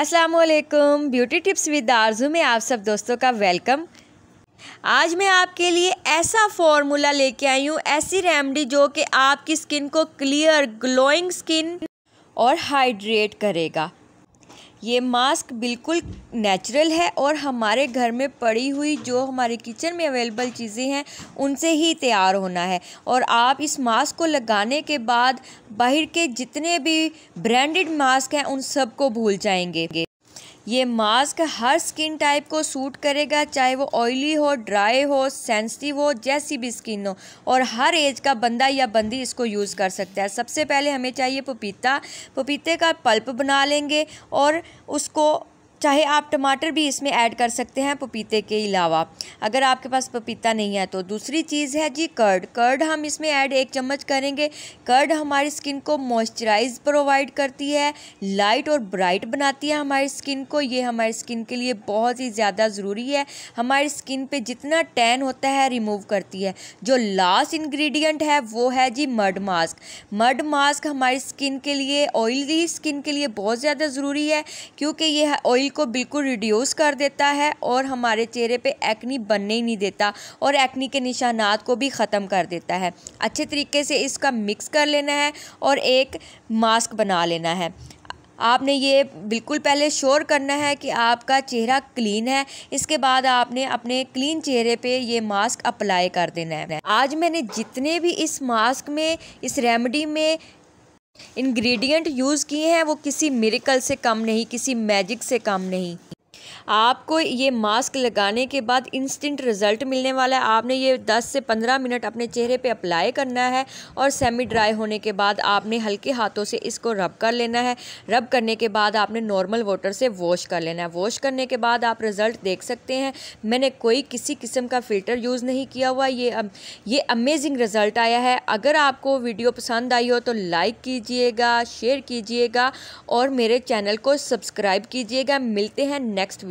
Aslam beauty tips with आरजू में आप सब दोस्तों का वेलकम आज मैं आपके लिए ऐसा फॉर्मूला लेके आई हूँ ऐसी रेमडी जो कि आपकी स्किन को क्लियर ग्लोइंग स्किन और हाइड्रेट करेगा ये मास्क बिल्कुल नेचुरल है और हमारे घर में पड़ी हुई जो हमारे किचन में अवेलेबल चीज़ें हैं उनसे ही तैयार होना है और आप इस मास्क को लगाने के बाद बाहर के जितने भी ब्रांडेड मास्क हैं उन सबको भूल जाएंगे ये मास्क हर स्किन टाइप को सूट करेगा चाहे वो ऑयली हो ड्राई हो सेंसिटिव हो जैसी भी स्किन हो और हर एज का बंदा या बंदी इसको यूज़ कर सकता है सबसे पहले हमें चाहिए पपीता पपीते का पल्प बना लेंगे और उसको चाहे आप टमाटर भी इसमें ऐड कर सकते हैं पपीते के अलावा अगर आपके पास पपीता नहीं है तो दूसरी चीज़ है जी कर्ड कर्ड हम इसमें ऐड एक चम्मच करेंगे कर्ड हमारी स्किन को मॉइस्चराइज प्रोवाइड करती है लाइट और ब्राइट बनाती है हमारी स्किन को ये हमारी स्किन के लिए बहुत ही ज़्यादा ज़रूरी है हमारी स्किन पर जितना टैन होता है रिमूव करती है जो लास्ट इन्ग्रीडियंट है वो है जी मड मास्क मड मास्क हमारी स्किन के लिए ऑयली स्किन के लिए बहुत ज़्यादा ज़रूरी है क्योंकि ये ऑयल को बिल्कुल रिड्यूस कर देता है और हमारे चेहरे पे एक्नी बनने ही नहीं देता और एक्नी के निशानात को भी ख़त्म कर देता है अच्छे तरीके से इसका मिक्स कर लेना है और एक मास्क बना लेना है आपने ये बिल्कुल पहले श्योर करना है कि आपका चेहरा क्लीन है इसके बाद आपने अपने क्लीन चेहरे पे ये मास्क अप्लाई कर देना है आज मैंने जितने भी इस मास्क में इस रेमेडी में इंग्रेडिएंट यूज़ किए हैं वो किसी मेरिकल से कम नहीं किसी मैजिक से कम नहीं आपको ये मास्क लगाने के बाद इंस्टेंट रिज़ल्ट मिलने वाला है आपने ये 10 से 15 मिनट अपने चेहरे पे अप्लाई करना है और सेमी ड्राई होने के बाद आपने हल्के हाथों से इसको रब कर लेना है रब करने के बाद आपने नॉर्मल वाटर से वॉश कर लेना है वॉश करने के बाद आप रिज़ल्ट देख सकते हैं मैंने कोई किसी किस्म का फ़िल्टर यूज़ नहीं किया हुआ ये ये अमेजिंग रिज़ल्ट आया है अगर आपको वीडियो पसंद आई हो तो लाइक कीजिएगा शेयर कीजिएगा और मेरे चैनल को सब्सक्राइब कीजिएगा मिलते हैं नेक्स्ट